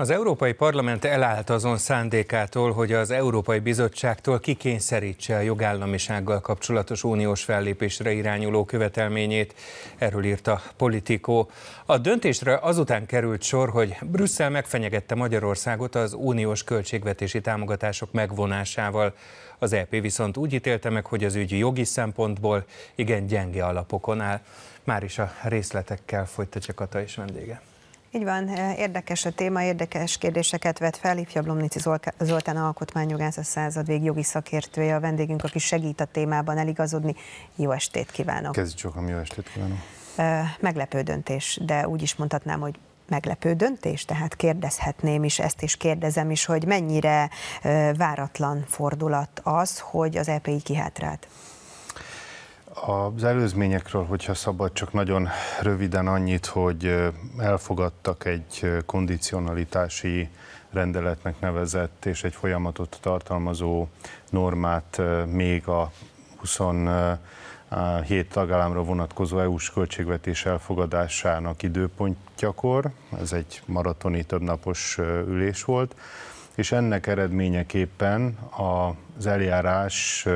Az Európai Parlament elállt azon szándékától, hogy az Európai Bizottságtól kikényszerítse a jogállamisággal kapcsolatos uniós fellépésre irányuló követelményét, erről írta politikó. A döntésre azután került sor, hogy Brüsszel megfenyegette Magyarországot az uniós költségvetési támogatások megvonásával. Az EP viszont úgy ítélte meg, hogy az ügy jogi szempontból igen gyenge alapokon áll. Már is a részletekkel folytatja Kata és vendége. Így van, eh, érdekes a téma, érdekes kérdéseket vet fel. Ifjabb Lomnici Zoltán alkotmányjogász, a századvég jogi szakértője, a vendégünk, aki segít a témában eligazodni. Jó estét kívánok! Kezdjük a jó estét kívánok! Eh, meglepő döntés, de úgy is mondhatnám, hogy meglepő döntés, tehát kérdezhetném is, ezt is kérdezem is, hogy mennyire eh, váratlan fordulat az, hogy az EPI kihátrált. Az előzményekről, hogyha szabad, csak nagyon röviden annyit, hogy elfogadtak egy kondicionalitási rendeletnek nevezett és egy folyamatot tartalmazó normát még a 27 tagállamra vonatkozó EU-s költségvetés elfogadásának időpontjakor. Ez egy maratoni többnapos ülés volt, és ennek eredményeképpen az eljárás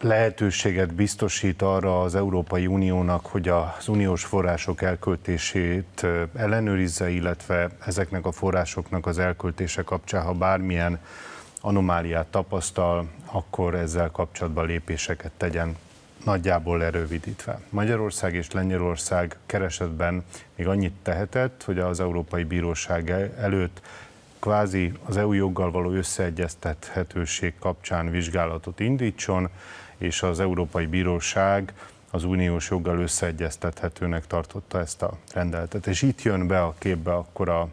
lehetőséget biztosít arra az Európai Uniónak, hogy az uniós források elköltését ellenőrizze, illetve ezeknek a forrásoknak az elköltése kapcsán, ha bármilyen anomáliát tapasztal, akkor ezzel kapcsolatban lépéseket tegyen nagyjából lerövidítve. Magyarország és Lengyelország keresetben még annyit tehetett, hogy az Európai Bíróság előtt kvázi az EU joggal való összeegyeztethetőség kapcsán vizsgálatot indítson, és az Európai Bíróság az uniós joggal összeegyeztethetőnek tartotta ezt a rendeletet. És itt jön be a képbe akkor a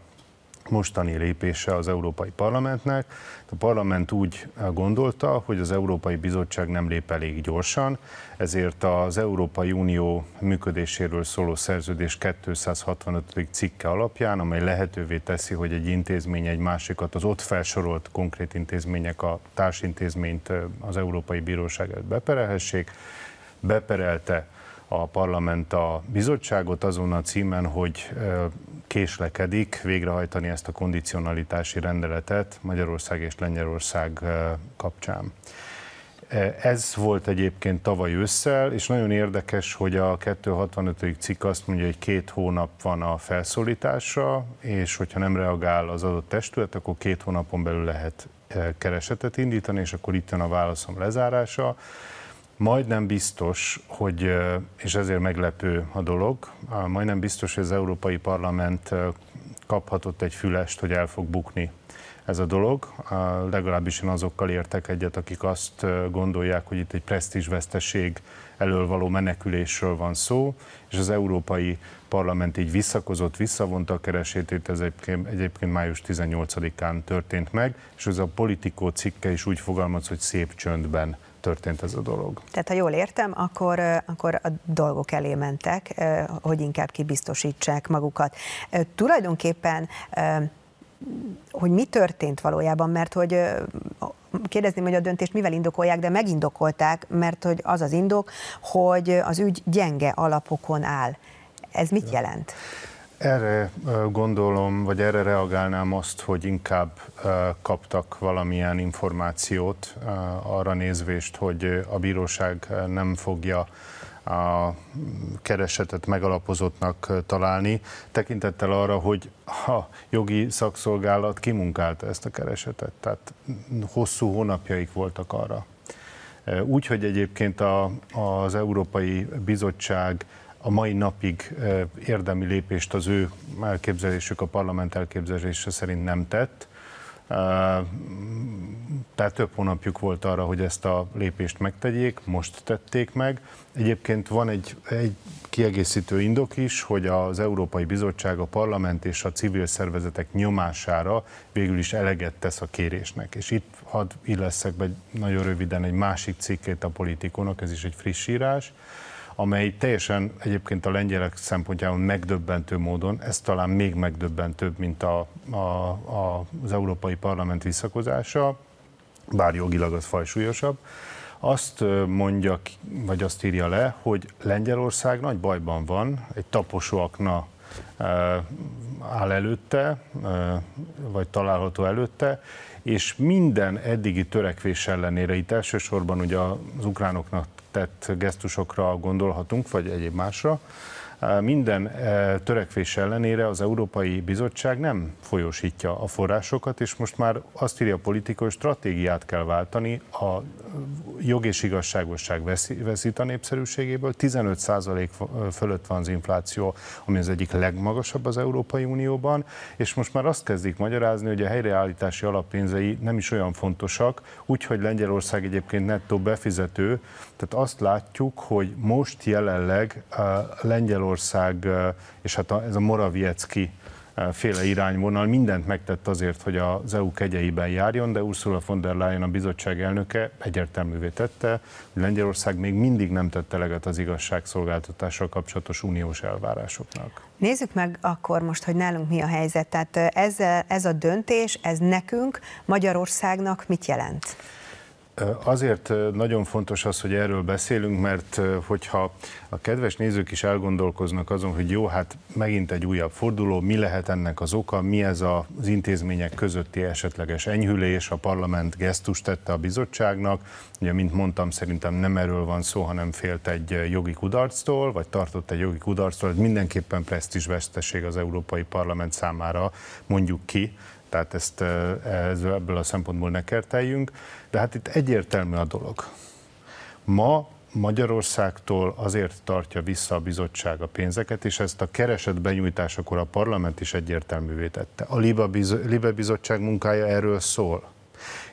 mostani lépése az Európai Parlamentnek. A parlament úgy gondolta, hogy az Európai Bizottság nem lép elég gyorsan, ezért az Európai Unió működéséről szóló szerződés 265. cikke alapján, amely lehetővé teszi, hogy egy intézmény egy másikat, az ott felsorolt konkrét intézmények a társintézményt az Európai Bíróság előtt beperelhessék, beperelte a parlament a bizottságot azon a címen, hogy késlekedik végrehajtani ezt a kondicionalitási rendeletet Magyarország és Lengyelország kapcsán. Ez volt egyébként tavaly ősszel, és nagyon érdekes, hogy a 265. cikk azt mondja, hogy két hónap van a felszólításra, és hogyha nem reagál az adott testület, akkor két hónapon belül lehet keresetet indítani, és akkor itt jön a válaszom lezárása. Majdnem biztos, hogy, és ezért meglepő a dolog, majdnem biztos, hogy az Európai Parlament kaphatott egy fülest, hogy el fog bukni ez a dolog. Legalábbis én azokkal értek egyet, akik azt gondolják, hogy itt egy presztízsveszteség elől való menekülésről van szó, és az Európai Parlament így visszakozott, visszavonta a keresétét, ez egyébként, egyébként május 18-án történt meg, és ez a politikó cikke is úgy fogalmaz, hogy szép csöndben történt ez a dolog. Tehát ha jól értem, akkor, akkor a dolgok elé mentek, hogy inkább kibiztosítsák magukat. Tulajdonképpen hogy mi történt valójában, mert hogy kérdezném, hogy a döntést mivel indokolják, de megindokolták, mert hogy az az indok, hogy az ügy gyenge alapokon áll. Ez mit jelent? Erre gondolom, vagy erre reagálnám azt, hogy inkább kaptak valamilyen információt arra nézvést, hogy a bíróság nem fogja a keresetet megalapozottnak találni, tekintettel arra, hogy a jogi szakszolgálat kimunkálta ezt a keresetet, tehát hosszú hónapjaik voltak arra. Úgy, hogy egyébként a, az Európai Bizottság a mai napig érdemi lépést az ő elképzelésük, a parlament elképzelése szerint nem tett. Tehát több hónapjuk volt arra, hogy ezt a lépést megtegyék, most tették meg. Egyébként van egy, egy kiegészítő indok is, hogy az Európai Bizottság, a parlament és a civil szervezetek nyomására végül is eleget tesz a kérésnek. És itt hadd illeszek be nagyon röviden egy másik cikkét a politikonok, ez is egy friss írás, amely teljesen egyébként a lengyelek szempontjából megdöbbentő módon, ez talán még megdöbbentőbb, mint a, a, a, az Európai Parlament visszakozása, bár jogilag az fajsúlyosabb, azt mondja, vagy azt írja le, hogy Lengyelország nagy bajban van, egy taposóakna áll előtte, vagy található előtte, és minden eddigi törekvés ellenére, itt elsősorban ugye az ukránoknak tett gesztusokra gondolhatunk, vagy egyéb másra, minden e, törekvés ellenére az Európai Bizottság nem folyósítja a forrásokat, és most már azt írja a politikai stratégiát kell váltani, a e, jog és igazságosság veszít a népszerűségéből, 15% e, fölött van az infláció, ami az egyik legmagasabb az Európai Unióban, és most már azt kezdik magyarázni, hogy a helyreállítási alappénzei nem is olyan fontosak, úgyhogy Lengyelország egyébként nettó befizető, tehát azt látjuk, hogy most jelenleg Lengyelország Magyarország, és hát ez a Moraviecki féle irányvonal mindent megtett azért, hogy az EU kegyeiben járjon, de Ursula von der Leyen a bizottság elnöke egyértelművé tette, hogy Lengyelország még mindig nem tette eleget az igazságszolgáltatással kapcsolatos uniós elvárásoknak. Nézzük meg akkor most, hogy nálunk mi a helyzet. Tehát ez, ez a döntés, ez nekünk, Magyarországnak mit jelent? Azért nagyon fontos az, hogy erről beszélünk, mert hogyha a kedves nézők is elgondolkoznak azon, hogy jó, hát megint egy újabb forduló, mi lehet ennek az oka, mi ez az intézmények közötti esetleges enyhülés, a parlament gesztust tette a bizottságnak, ugye, mint mondtam, szerintem nem erről van szó, hanem félt egy jogi kudarctól, vagy tartott egy jogi kudarctól, ez mindenképpen presztízsveszteség az Európai Parlament számára, mondjuk ki, tehát ezt ez, ebből a szempontból ne kerteljünk. De hát itt egyértelmű a dolog. Ma Magyarországtól azért tartja vissza a bizottság a pénzeket, és ezt a keresett benyújtásakor a parlament is egyértelművé tette. A Libe bizottság munkája erről szól.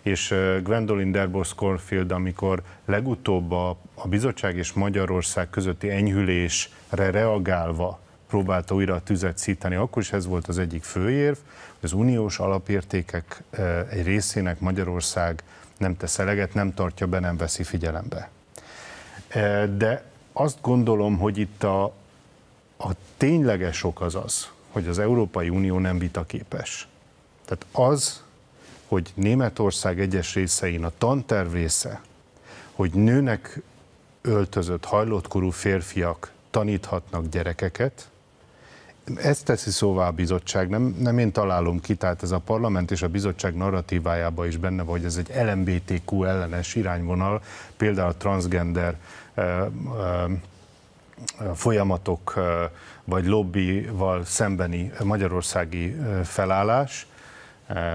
És Gwendolyn Derbos Cornfield, amikor legutóbb a, a bizottság és Magyarország közötti enyhülésre reagálva próbálta újra a tüzet szítani, akkor is ez volt az egyik főérv, hogy az uniós alapértékek eh, egy részének Magyarország nem tesz eleget, nem tartja be, nem veszi figyelembe. Eh, de azt gondolom, hogy itt a, a tényleges ok az az, hogy az Európai Unió nem vitaképes. Tehát az, hogy Németország egyes részein a tanterv része, hogy nőnek öltözött korú férfiak taníthatnak gyerekeket, ezt teszi szóvá a bizottság, nem, nem én találom ki, tehát ez a parlament és a bizottság narratívájába is benne van, hogy ez egy LMBTQ ellenes irányvonal, például a transgender ö, ö, folyamatok vagy lobbival szembeni magyarországi felállás,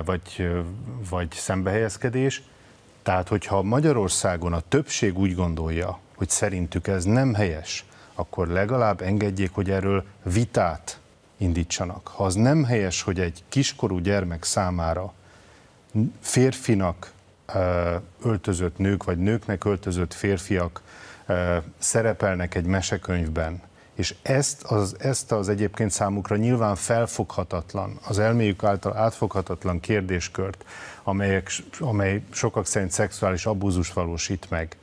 vagy, vagy szembehelyezkedés. Tehát, hogyha Magyarországon a többség úgy gondolja, hogy szerintük ez nem helyes, akkor legalább engedjék, hogy erről vitát indítsanak. Ha az nem helyes, hogy egy kiskorú gyermek számára férfinak öltözött nők, vagy nőknek öltözött férfiak szerepelnek egy mesekönyvben, és ezt az, ezt az egyébként számukra nyilván felfoghatatlan, az elméjük által átfoghatatlan kérdéskört, amelyek, amely sokak szerint szexuális abúzus valósít meg,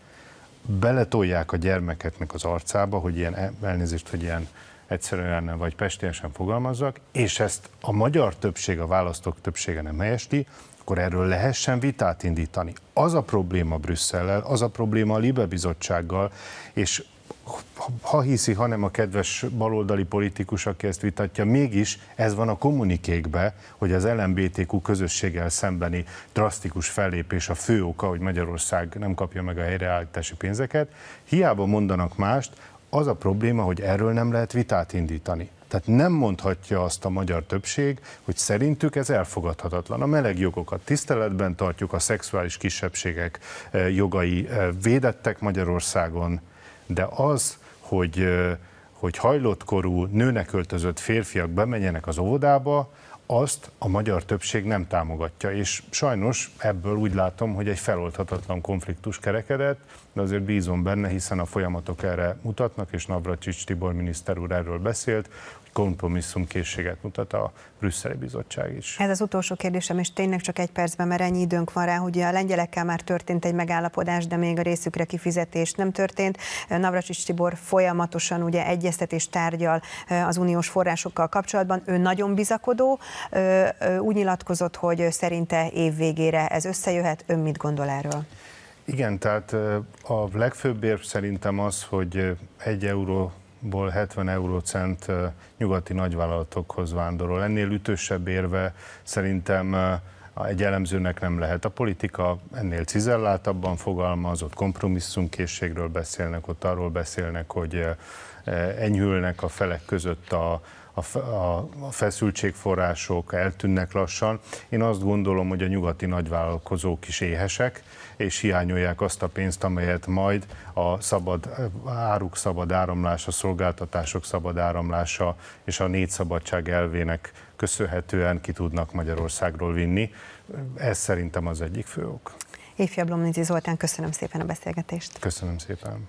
beletolják a gyermeketnek az arcába, hogy ilyen elnézést, hogy ilyen egyszerűen vagy pestiesen fogalmazzak, és ezt a magyar többség, a választók többsége nem helyesti, akkor erről lehessen vitát indítani. Az a probléma Brüsszellel, az a probléma a Libe Bizottsággal, és ha hiszi, hanem a kedves baloldali politikus, aki ezt vitatja, mégis ez van a kommunikékbe, hogy az LMBTQ közösséggel szembeni drasztikus fellépés a fő oka, hogy Magyarország nem kapja meg a helyreállítási pénzeket. Hiába mondanak mást, az a probléma, hogy erről nem lehet vitát indítani. Tehát nem mondhatja azt a magyar többség, hogy szerintük ez elfogadhatatlan. A meleg jogokat tiszteletben tartjuk, a szexuális kisebbségek eh, jogai eh, védettek Magyarországon, de az, hogy, hogy hajlott korú nőnek öltözött férfiak bemenjenek az óvodába, azt a magyar többség nem támogatja, és sajnos ebből úgy látom, hogy egy feloldhatatlan konfliktus kerekedett, de azért bízom benne, hiszen a folyamatok erre mutatnak, és Navracsics Tibor miniszter úr erről beszélt, kompromisszumkészséget mutat a brüsszeli bizottság is. Ez az utolsó kérdésem, és tényleg csak egy percben, mert ennyi időnk van rá, hogy a lengyelekkel már történt egy megállapodás, de még a részükre kifizetés nem történt. Navracsics Tibor folyamatosan ugye egyeztetés tárgyal eh, az uniós forrásokkal kapcsolatban. Ő nagyon bizakodó, eh, eh, úgy nyilatkozott, hogy szerinte év végére ez összejöhet. Ön mit gondol erről? Igen, tehát a legfőbb érv szerintem az, hogy egy euró ból 70 eurócent nyugati nagyvállalatokhoz vándorol. Ennél ütősebb érve szerintem egy elemzőnek nem lehet. A politika ennél cizelláltabban fogalmazott kompromisszumkészségről beszélnek, ott arról beszélnek, hogy enyhülnek a felek között a, a, a, a feszültségforrások eltűnnek lassan. Én azt gondolom, hogy a nyugati nagyvállalkozók is éhesek, és hiányolják azt a pénzt, amelyet majd a szabad áruk szabad áramlása, szolgáltatások szabad áramlása és a négy szabadság elvének köszönhetően ki tudnak Magyarországról vinni. Ez szerintem az egyik fő ok. Éfia Blomnici Zoltán, köszönöm szépen a beszélgetést. Köszönöm szépen.